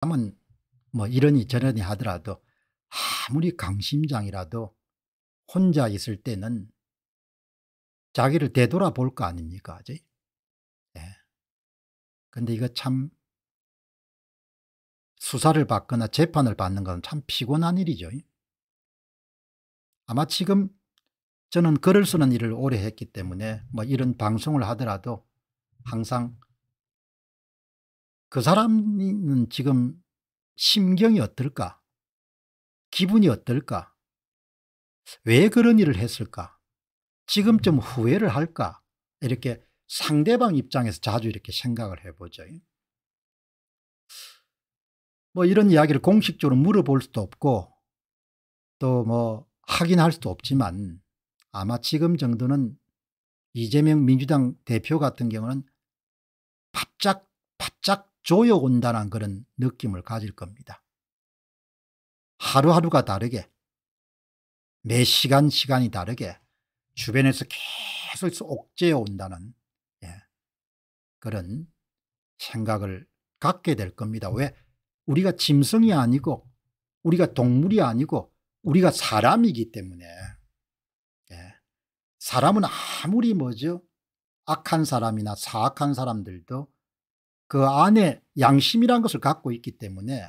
남은 뭐 이러니 저러니 하더라도 아무리 강심장이라도 혼자 있을 때는 자기를 되돌아볼 거 아닙니까? 그죠? 예. 근데 이거 참 수사를 받거나 재판을 받는 건 참 피곤한 일이죠. 아마 지금 저는 글을 쓰는 일을 오래 했기 때문에 뭐 이런 방송을 하더라도 항상 그 사람은 지금 심경이 어떨까? 기분이 어떨까? 왜 그런 일을 했을까? 지금 좀 음. 후회를 할까? 이렇게 상대방 입장에서 자주 이렇게 생각을 해보죠. 뭐 이런 이야기를 공식적으로 물어볼 수도 없고 또 뭐 확인할 수도 없지만 아마 지금 정도는 이재명 민주당 대표 같은 경우는 바짝 바짝 조여온다는 그런 느낌을 가질 겁니다. 하루하루가 다르게 매 시간 시간이 다르게 주변에서 계속 옥죄어 온다는 예, 그런 생각을 갖게 될 겁니다. 왜? 우리가 짐승이 아니고 우리가 동물이 아니고 우리가 사람이기 때문에 예, 사람은 아무리 뭐죠? 악한 사람이나 사악한 사람들도 그 안에 양심이란 것을 갖고 있기 때문에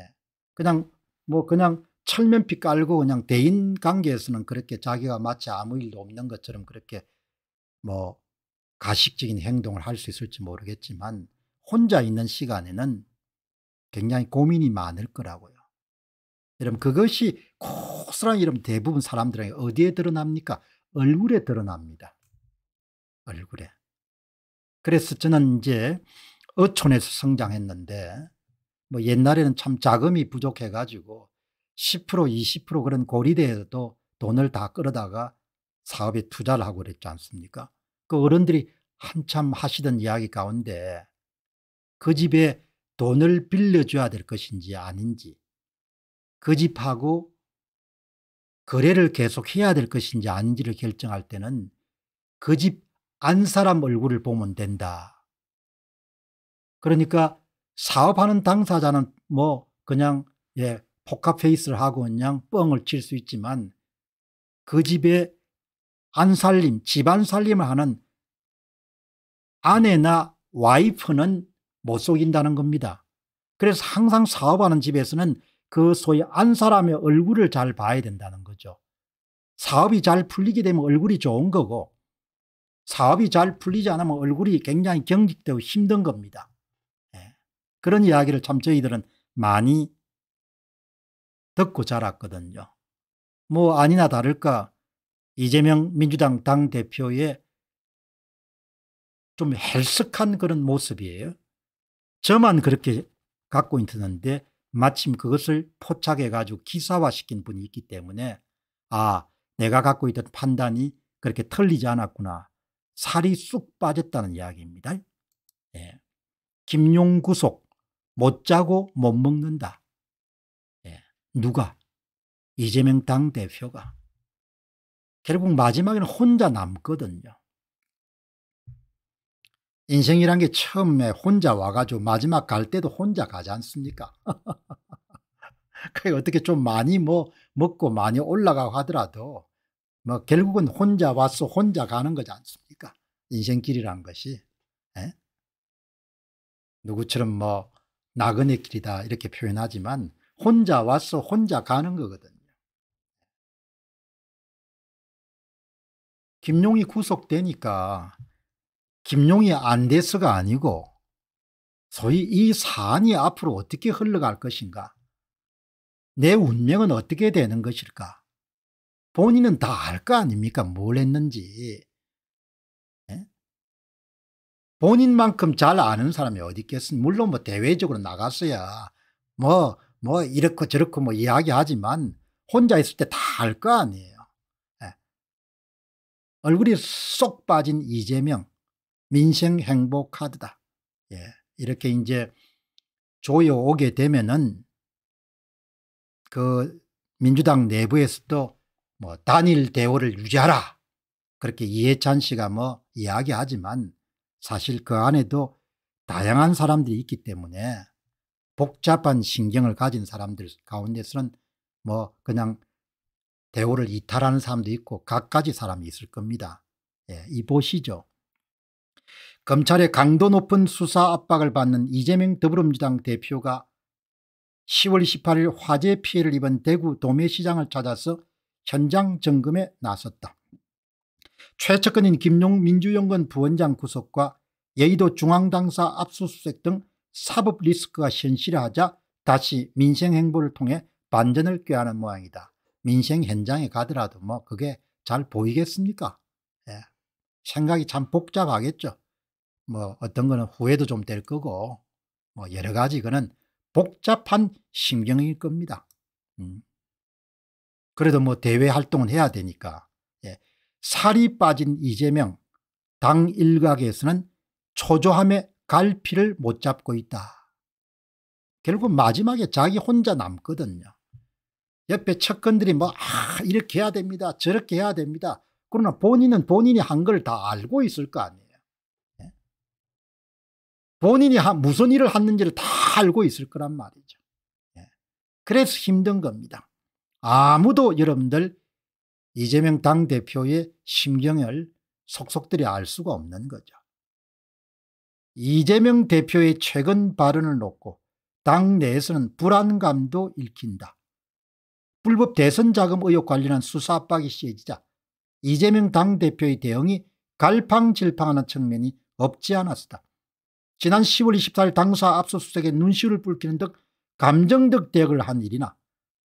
예, 그냥 뭐 그냥 철면피 깔고 그냥 대인 관계에서는 그렇게 자기가 마치 아무 일도 없는 것처럼 그렇게 뭐 가식적인 행동을 할 수 있을지 모르겠지만 혼자 있는 시간에는 굉장히 고민이 많을 거라고요. 여러분 그것이 고스란히 여러분 대부분 사람들에게 어디에 드러납니까? 얼굴에 드러납니다. 얼굴에. 그래서 저는 이제 어촌에서 성장했는데 뭐 옛날에는 참 자금이 부족해 가지고 10% 20% 그런 고리대에도 돈을 다 끌어다가 사업에 투자를 하고 그랬지 않습니까? 그 어른들이 한참 하시던 이야기 가운데 그 집에 돈을 빌려줘야 될 것인지 아닌지 그 집하고 거래를 계속해야 될 것인지 아닌지를 결정할 때는 그 집 안 사람 얼굴을 보면 된다 그러니까 사업하는 당사자는 뭐 그냥 예, 포카페이스를 하고 그냥 뻥을 칠 수 있지만 그 집에 안살림, 집안살림을 하는 아내나 와이프는 못 속인다는 겁니다. 그래서 항상 사업하는 집에서는 그 소위 안 사람의 얼굴을 잘 봐야 된다는 거죠. 사업이 잘 풀리게 되면 얼굴이 좋은 거고 사업이 잘 풀리지 않으면 얼굴이 굉장히 경직되고 힘든 겁니다. 그런 이야기를 참 저희들은 많이 듣고 자랐거든요. 뭐 아니나 다를까 이재명 민주당 당대표의 좀 헬쓱한 그런 모습이에요. 저만 그렇게 갖고 있는데 마침 그것을 포착해가지고 기사화시킨 분이 있기 때문에 아 내가 갖고 있던 판단이 그렇게 틀리지 않았구나. 살이 쑥 빠졌다는 이야기입니다. 예. 김용 구속 못 자고 못 먹는다. 예. 누가? 이재명 당대표가. 결국 마지막에는 혼자 남거든요. 인생이란 게 처음에 혼자 와가지고 마지막 갈 때도 혼자 가지 않습니까? 그게 어떻게 좀 많이 뭐 먹고 많이 올라가고 하더라도 뭐 결국은 혼자 와서 혼자 가는 거지 않습니까? 인생길이란 것이. 에? 예? 누구처럼 뭐 나그네 길이다 이렇게 표현하지만 혼자 와서 혼자 가는 거거든요. 김용이 구속되니까 김용이 안 돼서가 아니고 소위 이 사안이 앞으로 어떻게 흘러갈 것인가 내 운명은 어떻게 되는 것일까 본인은 다 알 거 아닙니까 뭘 했는지 본인만큼 잘 아는 사람이 어디 있겠습니까? 물론 뭐 대외적으로 나갔어야 뭐, 뭐 이렇고 저렇고 뭐 이야기하지만 혼자 있을 때다알거 아니에요. 네. 얼굴이 쏙 빠진 이재명, 민생 행복 카드다. 예. 이렇게 이제 조여오게 되면은 그 민주당 내부에서도 뭐 단일 대우를 유지하라. 그렇게 이해찬 씨가 뭐 이야기하지만 사실 그 안에도 다양한 사람들이 있기 때문에 복잡한 신경을 가진 사람들 가운데서는 뭐 그냥 대우를 이탈하는 사람도 있고 각가지 사람이 있을 겁니다. 예, 이 보시죠. 검찰의 강도 높은 수사 압박을 받는 이재명 더불어민주당 대표가 10월 28일 화재 피해를 입은 대구 도매시장을 찾아서 현장 점검에 나섰다. 최측근인 김용 민주연구원 부원장 구속과 여의도 중앙당사 압수수색 등 사법 리스크가 현실화하자 다시 민생 행보를 통해 반전을 꾀하는 모양이다. 민생 현장에 가더라도 뭐 그게 잘 보이겠습니까? 예. 생각이 참 복잡하겠죠. 뭐 어떤 거는 후회도 좀 될 거고 뭐 여러 가지 그는 복잡한 심경일 겁니다. 음. 그래도 뭐 대외 활동은 해야 되니까 살이 빠진 이재명 당 일각에서는 초조함에 갈피를 못 잡고 있다. 결국 마지막에 자기 혼자 남거든요. 옆에 척건들이 뭐 아, 이렇게 해야 됩니다. 저렇게 해야 됩니다. 그러나 본인은 본인이 한 걸 다 알고 있을 거 아니에요. 예? 본인이 무슨 일을 하는지를다 알고 있을 거란 말이죠. 예. 그래서 힘든 겁니다. 아무도 여러분들 이재명 당대표의 심경을 속속들이 알 수가 없는 거죠. 이재명 대표의 최근 발언을 놓고 당 내에서는 불안감도 읽힌다. 불법 대선 자금 의혹 관련한 수사 압박이 시해지자 이재명 당대표의 대응이 갈팡질팡하는 측면이 없지 않았다. 지난 10월 24일 당사 압수수색에 눈시울을 불히는듯 감정적 대응을 한 일이나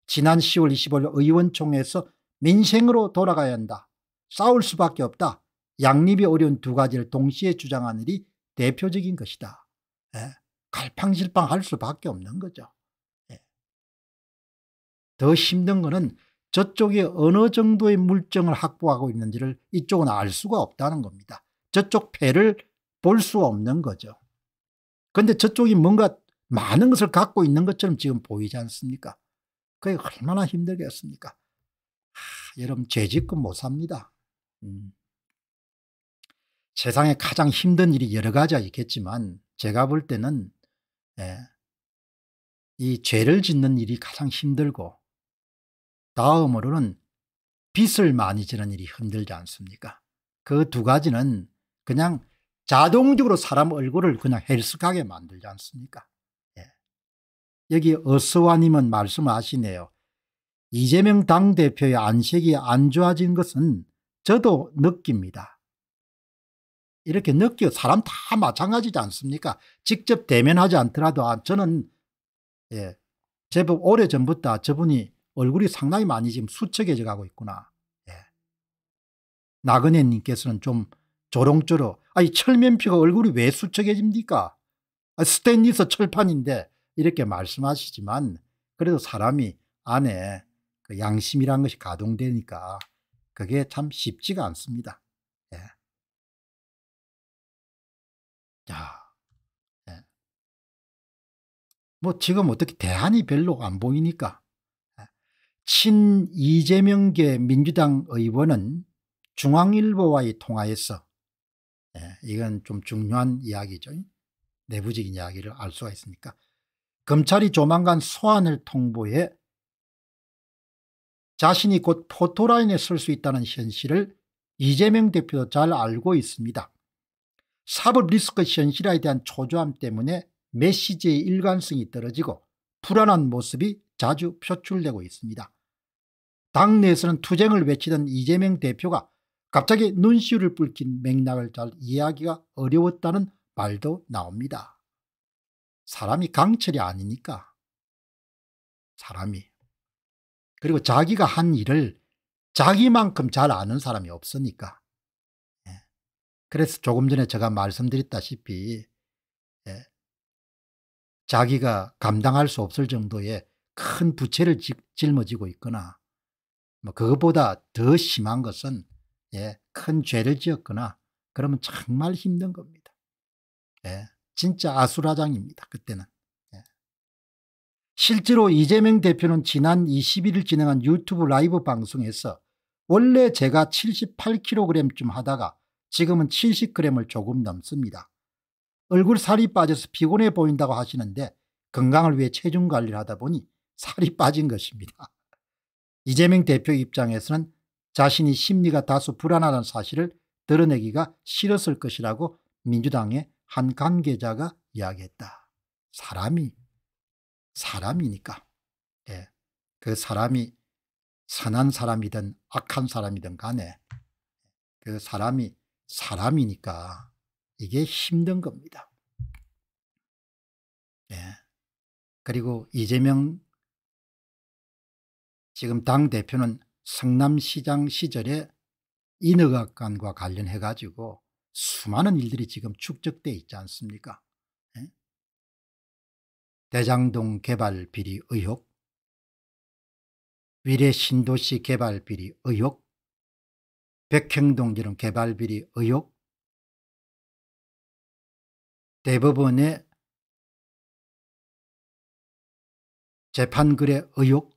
지난 10월 25일 의원총회에서 민생으로 돌아가야 한다. 싸울 수밖에 없다. 양립이 어려운 두 가지를 동시에 주장하는 일이 대표적인 것이다. 예. 갈팡질팡 할 수밖에 없는 거죠. 예. 더 힘든 거는 저쪽이 어느 정도의 물정을 확보하고 있는지를 이쪽은 알 수가 없다는 겁니다. 저쪽 패를 볼 수 없는 거죠. 그런데 저쪽이 뭔가 많은 것을 갖고 있는 것처럼 지금 보이지 않습니까? 그게 얼마나 힘들겠습니까? 하, 여러분 죄짓고 못 삽니다. 음. 세상에 가장 힘든 일이 여러 가지가 있겠지만 제가 볼 때는 예, 이 죄를 짓는 일이 가장 힘들고 다음으로는 빚을 많이 지는 일이 힘들지 않습니까? 그 두 가지는 그냥 자동적으로 사람 얼굴을 그냥 헬스하게 만들지 않습니까? 예. 여기 어스와님은 말씀하시네요. 이재명 당대표의 안식이 안 좋아진 것은 저도 느낍니다. 이렇게 느껴 사람 다 마찬가지지 않습니까? 직접 대면하지 않더라도 아, 저는 예, 제법 오래전부터 저분이 얼굴이 상당히 많이 지금 수척해져 가고 있구나. 예. 나그네님께서는 좀 조롱조로 아니 철면피가 얼굴이 왜 수척해집니까? 아, 스탠리스 철판인데 이렇게 말씀하시지만 그래도 사람이 안에 그 양심이란 것이 가동되니까 그게 참 쉽지가 않습니다. 예. 자, 예. 뭐 지금 어떻게 대안이 별로 안 보이니까 예. 친 이재명계 민주당 의원은 중앙일보와의 통화에서 예, 이건 좀 중요한 이야기죠. 내부적인 이야기를 알 수가 있으니까 검찰이 조만간 소환을 통보해 자신이 곧 포토라인에 설 수 있다는 현실을 이재명 대표도 잘 알고 있습니다. 사법 리스크 현실화에 대한 초조함 때문에 메시지의 일관성이 떨어지고 불안한 모습이 자주 표출되고 있습니다. 당내에서는 투쟁을 외치던 이재명 대표가 갑자기 눈시울을 붉힌 맥락을 잘 이해하기가 어려웠다는 말도 나옵니다. 사람이 강철이 아니니까. 사람이. 그리고 자기가 한 일을 자기만큼 잘 아는 사람이 없으니까. 예. 그래서 조금 전에 제가 말씀드렸다시피 예. 자기가 감당할 수 없을 정도의 큰 부채를 지, 짊어지고 있거나 뭐 그것보다 더 심한 것은 예. 큰 죄를 지었거나 그러면 정말 힘든 겁니다. 예. 진짜 아수라장입니다. 그때는. 실제로 이재명 대표는 지난 21일 진행한 유튜브 라이브 방송에서 원래 제가 78kg쯤 하다가 지금은 70g을 조금 넘습니다. 얼굴 살이 빠져서 피곤해 보인다고 하시는데 건강을 위해 체중 관리를 하다 보니 살이 빠진 것입니다. 이재명 대표 입장에서는 자신이 심리가 다소 불안하다는 사실을 드러내기가 싫었을 것이라고 민주당의 한 관계자가 이야기했다. 사람이 사람이니까. 예. 그 사람이 선한 사람이든 악한 사람이든 간에 그 사람이 사람이니까 이게 힘든 겁니다. 예. 그리고 이재명 지금 당 대표는 성남시장 시절에 인허가관과 관련해 가지고 수많은 일들이 지금 축적돼 있지 않습니까? 대장동 개발 비리 의혹, 위례 신도시 개발 비리 의혹, 백행동 이런 개발 비리 의혹, 대법원의 재판글의 의혹,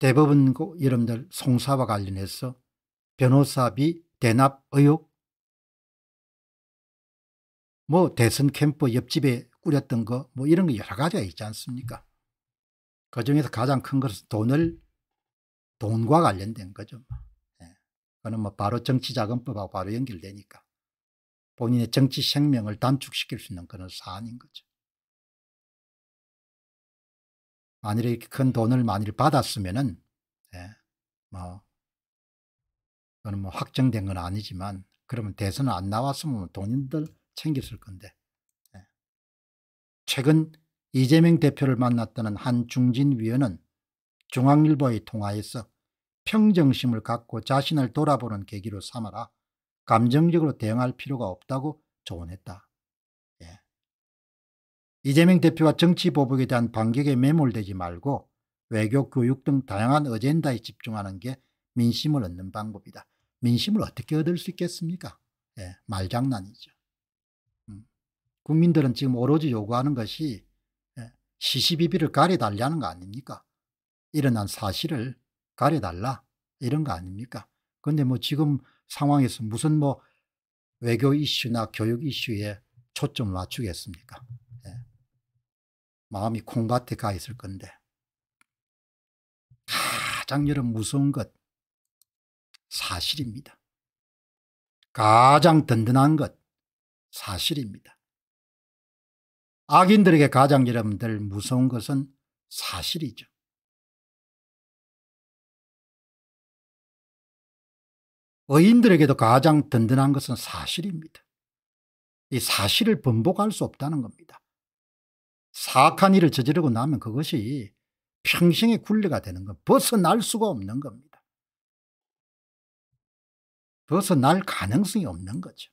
대법원 여러분들 송사와 관련해서 변호사비 대납 의혹, 뭐 대선 캠프 옆집에 꾸렸던 거 뭐 이런 거 여러 가지가 있지 않습니까? 그 중에서 가장 큰 것은 돈을 돈과 관련된 거죠. 뭐. 예. 그는뭐 바로 정치자금법하고 바로 연결되니까 본인의 정치 생명을 단축시킬 수 있는 그런 사안인 거죠. 만일 이렇게 큰 돈을 만일 받았으면은 예. 뭐 그건 뭐 확정된 건 아니지만 그러면 대선 안 나왔으면 돈인들 챙겼을 건데 예. 최근 이재명 대표를 만났다는 한 중진 위원은 중앙일보의 통화에서 평정심을 갖고 자신을 돌아보는 계기로 삼아라 감정적으로 대응할 필요가 없다고 조언했다. 예. 이재명 대표와 정치 보복에 대한 반격에 매몰되지 말고 외교 교육 등 다양한 어젠다에 집중하는 게 민심을 얻는 방법이다. 민심을 어떻게 얻을 수 있겠습니까? 예, 말장난이죠. 국민들은 지금 오로지 요구하는 것이 예, 시시비비를 가려달라는 거 아닙니까? 일어난 사실을 가려달라 이런 거 아닙니까? 그런데 뭐 지금 상황에서 무슨 뭐 외교 이슈나 교육 이슈에 초점을 맞추겠습니까? 예. 마음이 콩밭에 가 있을 건데 가장 여러 무서운 것 사실입니다. 가장 든든한 것 사실입니다. 악인들에게 가장 여러분들 무서운 것은 사실이죠. 의인들에게도 가장 든든한 것은 사실입니다. 이 사실을 번복할 수 없다는 겁니다. 사악한 일을 저지르고 나면 그것이 평생의 굴레가 되는 건 벗어날 수가 없는 겁니다. 벗어날 가능성이 없는 거죠.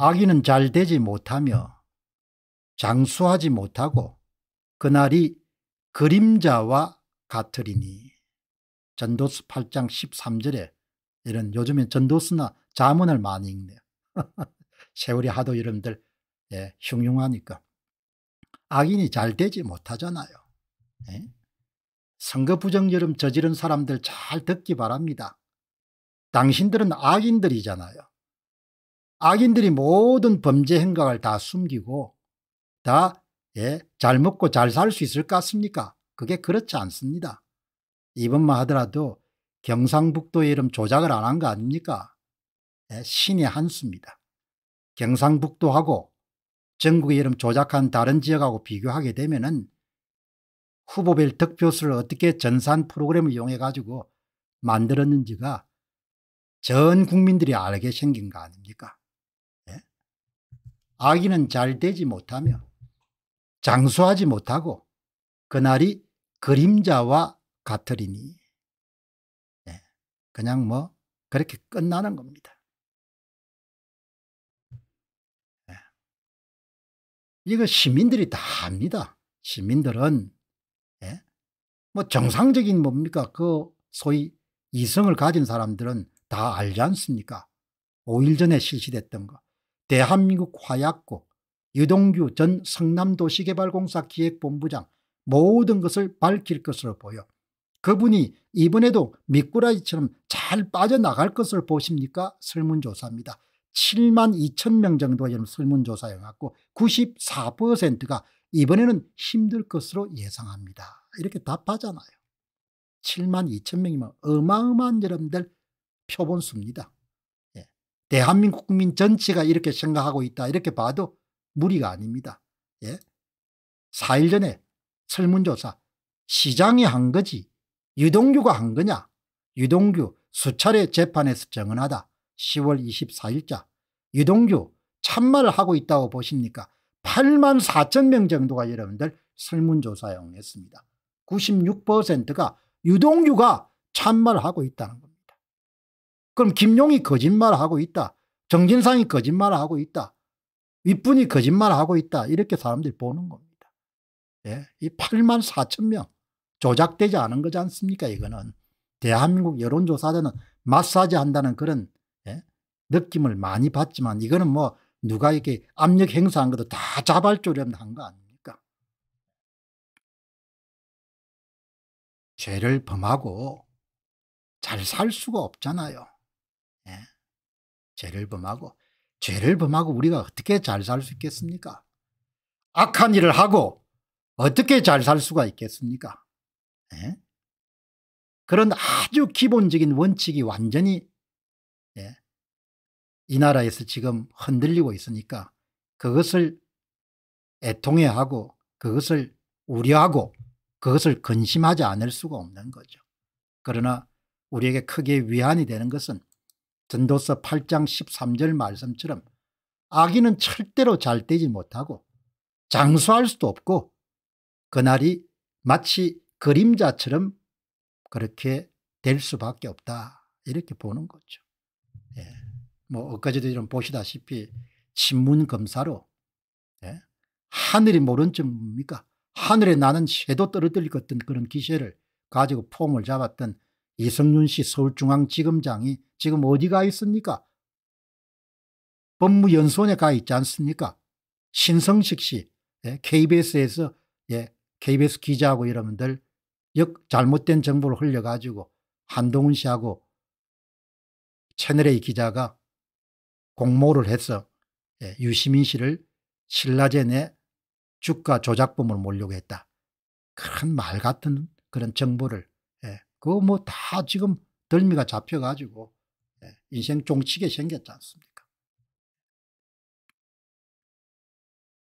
악인은 잘 되지 못하며 장수하지 못하고 그날이 그림자와 같으리니 전도서 8장 13절에 이런 요즘에 전도서나 자문을 많이 읽네요. 세월이 하도 여러분들 예, 흉흉하니까 악인이 잘 되지 못하잖아요. 예? 선거 부정 여름 저지른 사람들 잘 듣기 바랍니다. 당신들은 악인들이잖아요. 악인들이 모든 범죄 행각을 다 숨기고 다 예, 잘 먹고 잘 살 수 있을 것 같습니까? 그게 그렇지 않습니다. 이번만 하더라도 경상북도의 이름 조작을 안 한 거 아닙니까? 예, 신의 한수입니다. 경상북도하고 전국의 이름 조작한 다른 지역하고 비교하게 되면 은 후보별 득표수를 어떻게 전산 프로그램을 이용해 가지고 만들었는지가 전 국민들이 알게 생긴 거 아닙니까? 아기는 잘 되지 못하며 장수하지 못하고 그날이 그림자와 같으리니 네. 그냥 뭐 그렇게 끝나는 겁니다. 네. 이거 시민들이 다 합니다. 시민들은 네. 뭐 정상적인 뭡니까 그 소위 이성을 가진 사람들은 다 알지 않습니까? 5일 전에 실시됐던 거. 대한민국 화약국, 유동규 전 성남도시개발공사 기획본부장 모든 것을 밝힐 것으로 보여 그분이 이번에도 미꾸라지처럼 잘 빠져나갈 것을 보십니까? 설문조사입니다. 7만 2천 명 정도가 설문조사해갖고 94%가 이번에는 힘들 것으로 예상합니다. 이렇게 답하잖아요. 7만 2천 명이면 어마어마한 여러분들 표본수입니다. 대한민국 국민 전체가 이렇게 생각하고 있다 이렇게 봐도 무리가 아닙니다. 예? 4일 전에 설문조사 시장이 한 거지 유동규가 한 거냐 유동규 수차례 재판에서 정언하다 10월 24일자 유동규 참말을 하고 있다고 보십니까 8만 4천 명 정도가 여러분들 설문조사에 응했습니다 96%가 유동규가 참말을 하고 있다는 겁니다 그럼 김용이 거짓말하고 을 있다. 정진상이 거짓말하고 을 있다. 윗분이 거짓말하고 을 있다. 이렇게 사람들이 보는 겁니다. 예? 이 8만 4천 명 조작되지 않은 거지 않습니까 이거는. 대한민국 여론조사자는 마사지 한다는 그런 예? 느낌을 많이 받지만 이거는 뭐 누가 이렇게 압력 행사한 것도 다 자발적으로 한거 아닙니까? 죄를 범하고 잘 살 수가 없잖아요. 예. 죄를 범하고 죄를 범하고 우리가 어떻게 잘 살 수 있겠습니까? 악한 일을 하고 어떻게 잘 살 수가 있겠습니까? 예? 그런 아주 기본적인 원칙이 완전히 예? 이 나라에서 지금 흔들리고 있으니까 그것을 애통해하고 그것을 우려하고 그것을 근심하지 않을 수가 없는 거죠. 그러나 우리에게 크게 위안이 되는 것은 전도서 8장 13절 말씀처럼 아기는 절대로 잘 되지 못하고 장수할 수도 없고 그날이 마치 그림자처럼 그렇게 될 수밖에 없다 이렇게 보는 거죠. 예. 뭐 엊그제도 이런 보시다시피 신문 검사로 예. 하늘이 모른 점 뭡니까? 하늘에 나는 새도 떨어뜨릴 것 같은 그런 기세를 가지고 폼을 잡았던 이성윤 씨 서울중앙지검장이 지금 어디 가 있습니까? 법무연수원에 가 있지 않습니까? 신성식 씨 예, KBS에서 예, KBS 기자하고 여러분들역 잘못된 정보를 흘려가지고 한동훈 씨하고 채널A 기자가 공모를 해서 예, 유시민 씨를 신라제 내 주가 조작범으로 몰려고 했다. 큰 말 같은 그런 정보를 그거 뭐 다 지금 덜미가 잡혀가지고 예, 인생 종치게 생겼지 않습니까?